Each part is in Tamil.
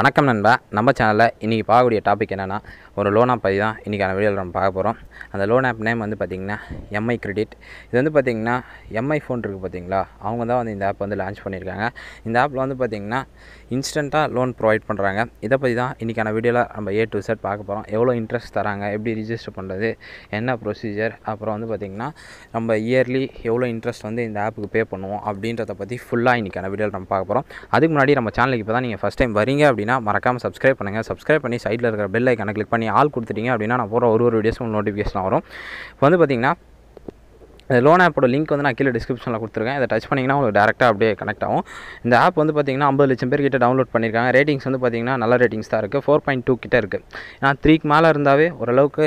வணக்கம் நண்பா நம்ம சேனலில் இன்றைக்கி பார்க்கக்கூடிய டாபிக் என்னென்னா ஒரு லோன் ஆப் பற்றி தான் இன்றைக்கான வீடியோவில் நம்ம பார்க்க போகிறோம் அந்த லோன் ஆப் நேம் வந்து பார்த்திங்கன்னா எம்ஐ கிரெடிட் இது வந்து பார்த்திங்கன்னா எம்ஐ ஃபோன் இருக்குது பார்த்திங்களா அவங்க தான் வந்து இந்த ஆப் வந்து லான்ச் பண்ணியிருக்காங்க இந்த ஆப்பில் வந்து பார்த்திங்கன்னா இன்ஸ்டண்ட்டாக லோன் ப்ரொவைட் பண்ணுறாங்க இதை பற்றி தான் இன்றைக்கான வீடியோவில் நம்ம ஏ டு செட் பார்க்க போகிறோம் எவ்வளோ இன்ட்ரெஸ்ட் தராங்க எப்படி ரிஜிஸ்டர் பண்ணுறது என்ன ப்ரொசீஜர் அப்புறம் வந்து பார்த்திங்கன்னா நம்ம இயர்லி எவ்வளோ இன்ட்ரெஸ்ட் வந்து இந்த ஆப்புக்கு பே பண்ணுவோம் அப்படின்றத பற்றி ஃபுல்லாக இன்றைக்கான வீடியோவில் நம்ம பார்க்க போகிறோம் அதுக்கு முன்னாடி நம்ம சேனலுக்கு இப்போ தான் நீங்கள் ஃபஸ்ட் டைம் வரீங்க அப்படின்னா அப்படின்னா மறக்காமல் சப்ஸ்கிரைப் பண்ணுங்கள் சப்ஸ்கிரைப் பண்ணி சைடில் இருக்கிற பெல் ஐக்கானை கிளிக் பண்ணி ஆள் கொடுத்துட்டீங்க அப்படின்னா நான் போகிற ஒரு ஒரு வீடியோஸும் நோட்டிஃபிகேஷன் வரும் இப்போ வந்து பார்த்திங்கன்னா இந்த லோன் ஆப்போட லிங்க் வந்து நான் கீழே டிஸ்கிரிப்ஷனில் கொடுத்துருக்கேன் இதை டச் பண்ணிங்கன்னா உங்களுக்கு டேரெக்டாக அப்படியே கனெக்ட் ஆகும் இந்த ஆப் வந்து பார்த்திங்கன்னா ஐம்பது லட்சம் பேர் கிட்ட டவுன்லோட் பண்ணியிருக்காங்க ரேட்டிங்ஸ் வந்து பார்த்திங்கன்னா நல்ல ரேட்டிங்ஸ் தான் இருக்குது ஃபோர் பாயிண்ட் டூ கிட்டே இருக்குது ஏன்னா த்ரீக்கு மேலே இருந்தாவே ஓரளவுக்கு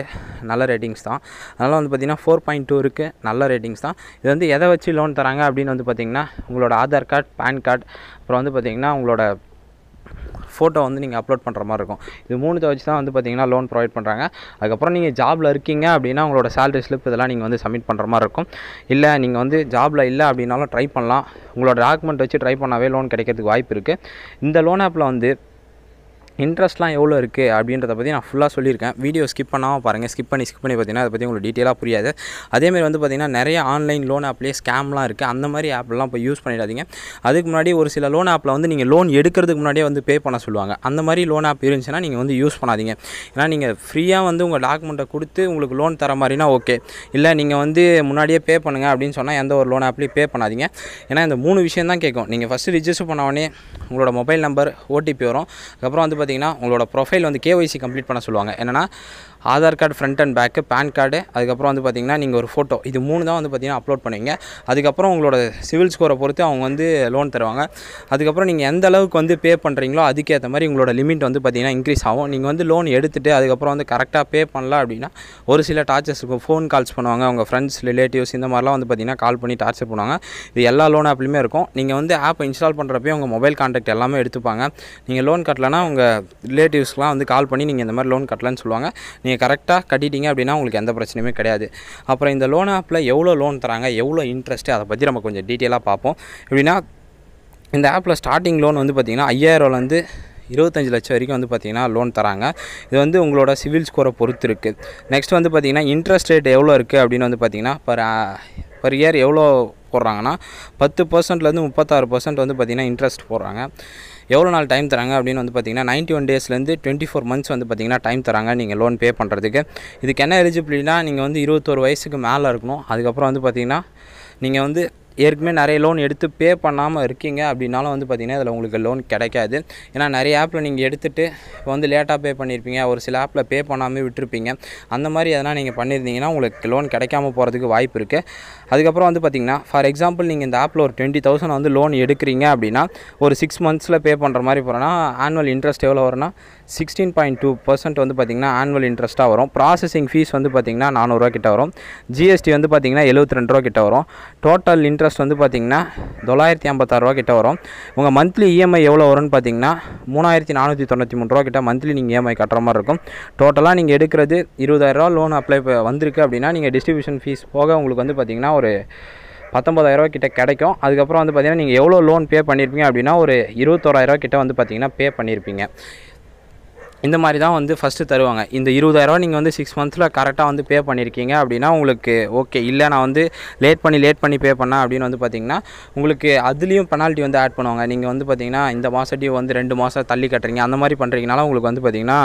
நல்ல ரேட்டிங்ஸ் தான் அதனால் வந்து பார்த்திங்கன்னா ஃபோர் பாயிண்ட் டூ இருக்குது நல்ல ரேட்டிங்ஸ் தான் இது வந்து எதை வச்சு லோன் தராங்க அப்படின்னு வந்து பார்த்திங்கன்னா உங்களோட ஆதார் கார்டு பேன் கார்டு அப்புறம் வந்து பார்த்திங்கன்னா உங்களோட ஃபோட்டோ வந்து நீங்கள் அப்லோட் பண்ணுற மாதிரி இருக்கும் இது மூணு வச்சு தான் வந்து பார்த்திங்கன்னா லோன் ப்ரொவைட் பண்ணுறாங்க அதுக்கப்புறம் நீங்கள் ஜாபில் இருக்கீங்க அப்படின்னா உங்களோட சேலரி ஸ்லிப் இதெல்லாம் நீங்கள் வந்து சப்மிட் பண்ணுற மாதிரி இருக்கும் இல்லை நீங்கள் வந்து ஜாபில் இல்லை அப்படின்னாலும் ட்ரை பண்ணலாம் உங்களோட டாக்குமெண்ட் வச்சு ட்ரை பண்ணாவே லோன் கிடைக்கிறதுக்கு வாய்ப்பு இருக்குது இந்த லோன் ஆப்பில் வந்து இன்ட்ரெஸ்ட்லாம் எவ்வளோ இருக்குது அப்படின்றத பற்றி நான் ஃபுல்லாக சொல்லியிருக்கேன் வீடியோ ஸ்கிப் பண்ணாமல் பாருங்கள் ஸ்கிப் பண்ணி ஸ்கிப் பண்ணி பார்த்தீங்கன்னா அதை பற்றி உங்களுக்கு டீட்டெயிலாக புரியாது அதேமாதிரி வந்து பார்த்திங்கன்னா நிறைய ஆன்லைன் லோன் ஆப்லேயே ஸ்கேம்லாம் இருக்குது அந்த மாதிரி ஆப்லாம் இப்போ யூஸ் பண்ணிடாதீங்க அதுக்கு முன்னாடி ஒரு சில லோன் ஆப்பில் வந்து நீங்கள் லோன் எடுக்கிறதுக்கு முன்னாடியே வந்து பே பண்ண சொல்லுவாங்க அந்த மாதிரி லோன் ஆப் இருந்துச்சுன்னா நீங்கள் வந்து யூஸ் பண்ணாதீங்க ஏன்னா நீங்கள் ஃப்ரீயாக வந்து உங்கள் டாக்குமெண்ட்டை கொடுத்து உங்களுக்கு லோன் தர மாதிரினா ஓகே இல்லை நீங்கள் வந்து முன்னாடியே பே பண்ணுங்கள் அப்படின்னு சொன்னால் எந்த ஒரு லோன் ஆப்லேயும் பே பண்ணாதீங்க ஏன்னா இந்த மூணு விஷயம் தான் கேட்கும் நீங்கள் ஃபஸ்ட்டு ரிஜிஸ்டர் பண்ண உடனே உங்களோட மொபைல் நம்பர் ஓடிபி வரும் அதுக்கப்புறம் வந்து பார்த்தீங்கன்னா உங்களோட ப்ரொஃபைல் வந்து கேஒய்சி கம்ப்ளீட் பண்ண சொல்லுவாங்க என்னென்னா Aadhaar card front and back PAN card அதுக்கப்புறம் வந்து பார்த்திங்கன்னா நீங்கள் ஒரு ஃபோட்டோ இது மூணு தான் வந்து பார்த்திங்கன்னா அப்லோட் பண்ணுவீங்க அதுக்கப்புறம் உங்களோட சிவில் ஸ்கோரை பொறுத்து அவங்க வந்து லோன் தருவாங்க அதுக்கப்புறம் நீங்கள் எந்த அளவுக்கு வந்து பே பண்ணுறீங்களோ அதுக்கேற்ற மாதிரி உங்களோட லிமிட் வந்து பார்த்திங்கன்னா இன்க்ரீஸ் ஆகும் நீங்கள் வந்து லோன் எடுத்துகிட்டு அதுக்கப்புறம் வந்து கரெக்டாக பே பண்ணலாம் அப்படின்னா ஒரு சில டார்ச்சர்ஸ் இருக்கும் ஃபோன் கால்ஸ் பண்ணுவாங்க உங்கள் ஃப்ரெண்ட்ஸ் ரிலேட்டிவ்ஸ் இந்த மாதிரிலாம் வந்து பார்த்திங்கன்னா கால் பண்ணி டார்ச்சர் பண்ணுவாங்க இது எல்லா லோன் ஆப்லையுமே இருக்கும் நீங்கள் வந்து ஆப் இன்ஸ்டால் பண்ணுறப்பே உங்கள் மொபைல் கான்டாக்ட் எல்லாமே எடுத்துப்பாங்க நீங்கள் லோன் கட்டலைன்னா உங்கள் ரிலேட்டிவ்ஸ்லாம் வந்து கால் பண்ணி நீங்கள் இந்த மாதிரி லோன் கட்டலன்னு சொல்லுவாங்க நீங்கள் நீங்கள் கரெக்டாக கட்டிட்டீங்க அப்படின்னா உங்களுக்கு எந்த பிரச்சனையுமே கிடையாது அப்புறம் இந்த லோன் ஆப்பில் எவ்வளோ லோன் தராங்க எவ்வளோ இன்ட்ரெஸ்ட்டு அதை பற்றி நம்ம கொஞ்சம் டீட்டெயிலாக பார்ப்போம் எப்படின்னா இந்த ஆப்பில் ஸ்டார்டிங் லோன் வந்து பார்த்திங்கன்னா ஐயாயிரம்லேருந்து இருபத்தஞ்சி லட்சம் வரைக்கும் வந்து பார்த்திங்கன்னா லோன் தராங்க இது வந்து உங்களோட சிவில் ஸ்கோரை பொறுத்து இருக்குது நெக்ஸ்ட் வந்து பார்த்திங்கன்னா இன்ட்ரெஸ்ட் ரேட் எவ்வளோ இருக்குது அப்படின்னு வந்து பார்த்திங்கன்னா பர் பர் இயர் எவ்வளோ போடுறாங்கன்னா பத்து பர்சன்ட்லேருந்து முப்பத்தாறு பர்சன்ட் வந்து பார்த்திங்கன்னா இன்ட்ரெஸ்ட் போடுறாங்க எவ்வளோ நாள் டைம் தராங்க அப்படின்னு வந்து பார்த்திங்கன்னா நைன்ட்டி ஒன் டேஸ்லேருந்து டுவெண்ட்டி ஃபோர் மந்த்ஸ் வந்து பார்த்திங்கன்னா டைம் தராங்க நீங்கள் லோன் பே பண்ணுறதுக்கு இதுக்கு என்ன எலிஜிபிலிட்டினா நீங்கள் வந்து இருபத்தோரு வயசுக்கு மேலே இருக்கணும் அதுக்கப்புறம் வந்து பார்த்திங்கன்னா நீங்கள் வந்து ஏற்கனவே நிறைய லோன் எடுத்து பே பண்ணாமல் இருக்கீங்க அப்படின்னாலும் வந்து பார்த்திங்கன்னா அதில் உங்களுக்கு லோன் கிடைக்காது ஏன்னா நிறைய ஆப்பில் நீங்கள் எடுத்துகிட்டு இப்போ வந்து லேட்டாக பே பண்ணியிருப்பீங்க ஒரு சில ஆப்பில் பே பண்ணாமல் விட்டுருப்பீங்க அந்த மாதிரி எதனால் நீங்கள் பண்ணியிருந்தீங்கன்னா உங்களுக்கு லோன் கிடைக்காம போகிறதுக்கு வாய்ப்பு இருக்குது அதுக்கப்புறம் வந்து பார்த்திங்கன்னா ஃபார் எக்ஸாம்பிள் நீங்கள் இந்த ஆப்பில் ஒரு டுவெண்ட்டி தௌசண்ட் வந்து லோன் எடுக்கிறீங்க அப்படின்னா ஒரு சிக்ஸ் மந்த்ஸில் பே பண்ணுற மாதிரி போகிறோன்னா ஆனுவல் இன்ட்ரெஸ்ட் எவ்வளோ வரும்னா சிக்ஸ்டீன் பாயிண்ட் டூ பர்சன்ட் வந்து பார்த்திங்கன்னா ஆனுவல் இன்ட்ரெஸ்ட்டாக வரும் ப்ராசஸிங் ஃபீஸ் வந்து பார்த்திங்கன்னா நானூறுரூவா கிட்ட வரும் ஜிஎஸ்டி வந்து பார்த்திங்கன்னா எழுபத்தி ரெண்டு ரூபா கிட்ட வரும் டோட்டல் இன்ட்ரெஸ்ட் இன்ட்ரெஸ்ட் வந்து பார்த்திங்கன்னா தொள்ளாயிரத்தி ஐம்பத்தாறுரூவா கிட்ட வரும் உங்கள் மந்த்லி இஎம்ஐ e எவ்வளோ வரும்னு பார்த்தீங்கன்னா மூணாயிரத்தி நானூற்றி தொண்ணூற்றி மூணு ரூபா கிட்டே மந்த்லி நீங்கள் இஎம்ஐ e கட்டுற மாதிரி இருக்கும் டோட்டலாக நீங்கள் எடுக்கிறது இருபதாயிரரூவா லோன் அப்ளை வந்திருக்கு அப்படின்னா நீங்கள் டிஸ்ட்ரிபியூஷன் ஃபீஸ் போக உங்களுக்கு வந்து பார்த்திங்கன்னா ஒரு பத்தொம்பதாயிரரூவா கிட்ட கிடைக்கும் அதுக்கப்புறம் வந்து பார்த்திங்கன்னா நீங்கள் எவ்வளோ லோன் பே பண்ணியிருப்பீங்க அப்படின்னா ஒரு இருபத்தோராயிரரூவா கிட்டே வந்து பார்த்திங்கன்னா பே பண்ணியிருப்பீங்க இந்த மாதிரி தான் வந்து ஃபஸ்ட்டு தருவாங்க இந்த இருபதாயிரரூவா நீங்கள் வந்து சிக்ஸ் மந்த்ஸில் கரெக்டாக வந்து பே பண்ணியிருக்கீங்க அப்படின்னா உங்களுக்கு ஓகே இல்லை நான் வந்து லேட் பண்ணி லேட் பண்ணி பே பண்ணேன் அப்படின்னு வந்து பார்த்திங்கன்னா உங்களுக்கு அதுலேயும் பெனால்ட்டி வந்து ஆட் பண்ணுவாங்க நீங்கள் வந்து பார்த்திங்கன்னா இந்த மாதம் டியூ வந்து ரெண்டு மாதம் தள்ளி கட்டுறீங்க அந்த மாதிரி பண்ணுறீங்கனால உங்களுக்கு வந்து பார்த்திங்கன்னா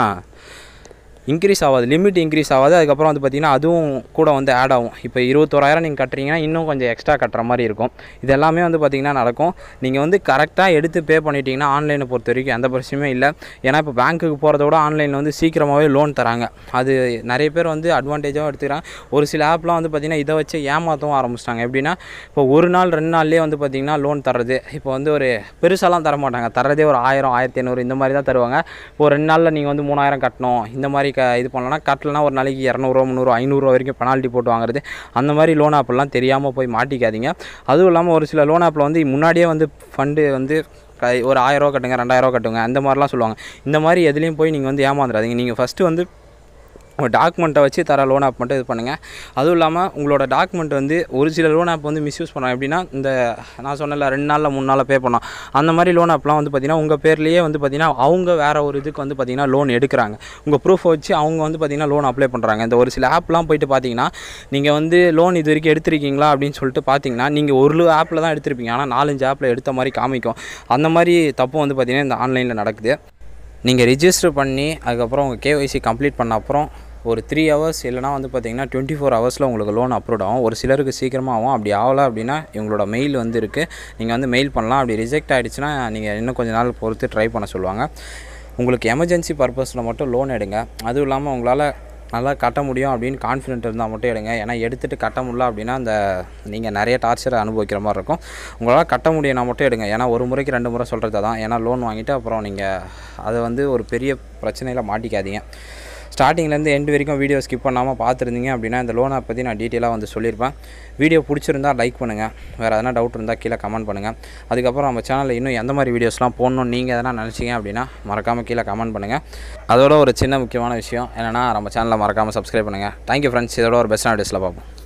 இன்க்ரீஸ் ஆகாது லிமிட் இன்க்ரீஸ் ஆகாது அதுக்கப்புறம் வந்து பார்த்திங்கன்னா அதுவும் கூட வந்து ஆட் ஆகும் இப்போ இருபத்தோராயிரம் நீங்கள் கட்டுறீங்கன்னா இன்னும் கொஞ்சம் எக்ஸ்ட்ரா கட்டுற மாதிரி இருக்கும் இது எல்லாமே வந்து பார்த்திங்கன்னா நடக்கும் நீங்கள் வந்து கரெக்டாக எடுத்து பே பண்ணிட்டீங்கன்னா ஆன்லைனை பொறுத்த வரைக்கும் எந்த பிரச்சனையுமே இல்லை ஏன்னா இப்போ பேங்க்குக்கு போகிறத விட ஆன்லைனில் வந்து சீக்கிரமாகவே லோன் தராங்க அது நிறைய பேர் வந்து அட்வான்டேஜாக எடுத்துக்கிறாங்க ஒரு சில ஆப்லாம் வந்து பார்த்திங்கன்னா இதை வச்சு ஏமாற்றவும் ஆரம்பிச்சிட்டாங்க எப்படின்னா இப்போ ஒரு நாள் ரெண்டு நாள்லேயே வந்து பார்த்திங்கன்னா லோன் தர்றது இப்போ வந்து ஒரு பெருசாலாம் தர மாட்டாங்க தரதே ஒரு ஆயிரம் ஆயிரத்தி ஐநூறு இந்த மாதிரி தான் தருவாங்க இப்போ ரெண்டு நாளில் நீங்கள் வந்து மூணாயிரம் கட்டணும் இந்த மாதிரி இது பண்ணலாம் கட்டலனா ஒரு நாளைக்கு இரநூறுவா முந்நூறு ஐநூறுரூவா வரைக்கும் பெனால்ட்டி போட்டு வாங்குறது அந்த மாதிரி லோன் ஆப்பெல்லாம் தெரியாமல் போய் மாட்டிக்காதீங்க அதுவும் இல்லாமல் ஒரு சில லோன் ஆப்பில் வந்து முன்னாடியே வந்து ஃபண்டு வந்து ஒரு ஆயிரரூவா கட்டுங்க ரெண்டாயிரரூவா கட்டுங்க அந்த மாதிரிலாம் சொல்லுவாங்க இந்த மாதிரி எதுலேயும் போய் நீங்கள் வந்து ஏமாந்துடாதீங்க நீங்கள் ஃபஸ்ட்டு வந்து உங்கள் டாக்குமெண்ட்டை வச்சு தர லோன் ஆப் மட்டும் இது பண்ணுங்கள் அதுவும் இல்லாமல் உங்களோட டாக்குமெண்ட் வந்து ஒரு சில லோன் ஆப் வந்து மிஸ்யூஸ் பண்ணுவாங்க எப்படின்னா இந்த நான் சொன்னல ரெண்டு நாளில் மூணு நாளில் பே பண்ணோம் அந்த மாதிரி லோன் ஆப்லாம் வந்து பார்த்திங்கன்னா உங்கள் பேர்லேயே வந்து பார்த்திங்கன்னா அவங்க வேறு ஒரு இதுக்கு வந்து பார்த்திங்கன்னா லோன் எடுக்கிறாங்க உங்கள் ப்ரூஃப் வச்சு அவங்க வந்து பார்த்திங்கன்னா லோன் அப்ளை பண்ணுறாங்க இந்த ஒரு சில ஆப்லாம் போயிட்டு பார்த்தீங்கன்னா நீங்கள் வந்து லோன் இது வரைக்கும் எடுத்திருக்கீங்களா அப்படின்னு சொல்லிட்டு பார்த்தீங்கன்னா நீங்கள் ஒரு ஆப்பில் தான் எடுத்திருப்பீங்க ஆனால் நாலஞ்சு ஆப்பில் எடுத்த மாதிரி காமிக்கும் அந்த மாதிரி தப்பும் வந்து பார்த்திங்கன்னா இந்த ஆன்லைனில் நடக்குது நீங்கள் ரிஜிஸ்டர் பண்ணி அதுக்கப்புறம் உங்கள் கேஒய்சி கம்ப்ளீட் பண்ண அப்புறம் ஒரு த்ரீ ஹவர்ஸ் இல்லைனா வந்து பார்த்திங்கன்னா டுவெண்ட்டி ஃபோர் ஹவர்ஸில் உங்களுக்கு லோன் அப்ரூவ் ஆகும் ஒரு சிலருக்கு சீக்கிரமாக ஆகும் அப்படி ஆகலை அப்படின்னா இவங்களோட மெயில் வந்து இருக்குது நீங்கள் வந்து மெயில் பண்ணலாம் அப்படி ரிஜெக்ட் ஆகிடுச்சுன்னா நீங்கள் இன்னும் கொஞ்சம் நாள் பொறுத்து ட்ரை பண்ண சொல்லுவாங்க உங்களுக்கு எமர்ஜென்சி பர்பஸில் மட்டும் லோன் எடுங்க அதுவும் இல்லாமல் உங்களால் நல்லா கட்ட முடியும் அப்படின்னு கான்ஃபிடென்ட் இருந்தால் மட்டும் எடுங்க ஏன்னா எடுத்துகிட்டு கட்ட முடியல அப்படின்னா அந்த நீங்கள் நிறைய டார்ச்சரை அனுபவிக்கிற மாதிரி இருக்கும் உங்களால் கட்ட முடியும்னா மட்டும் எடுங்க ஏன்னா ஒரு முறைக்கு ரெண்டு முறை சொல்கிறது தான் ஏன்னா லோன் வாங்கிட்டு அப்புறம் நீங்கள் அதை வந்து ஒரு பெரிய பிரச்சனையில் மாட்டிக்காதீங்க ஸ்டார்டிங்லேருந்து எண்டு வரைக்கும் வீடியோ ஸ்கிப் பண்ணாமல் பார்த்துருந்தீங்க அப்படின்னா இந்த லோனை பற்றி நான் டீட்டெயிலாக வந்து சொல்லியிருப்பேன் வீடியோ பிடிச்சிருந்தா லைக் பண்ணுங்கள் வேறு எதனா டவுட் இருந்தால் கீழே கமெண்ட் பண்ணுங்கள் அதுக்கப்புறம் நம்ம சேனலில் இன்னும் எந்த மாதிரி வீடியோஸ்லாம் போடணும்னு நீங்கள் எதனா நினச்சிங்க அப்படின்னா மறக்காமல் கீழே கமெண்ட் பண்ணுங்கள் அதோட ஒரு சின்ன முக்கியமான விஷயம் என்னென்னா நம்ம சேனலில் மறக்காமல் சப்ஸ்கிரைப் பண்ணுங்கள் தேங்க்யூ ஃப்ரெண்ட்ஸ் இதோட ஒரு பெஸ்ட் ஆடியோஸில் பார்ப்போம்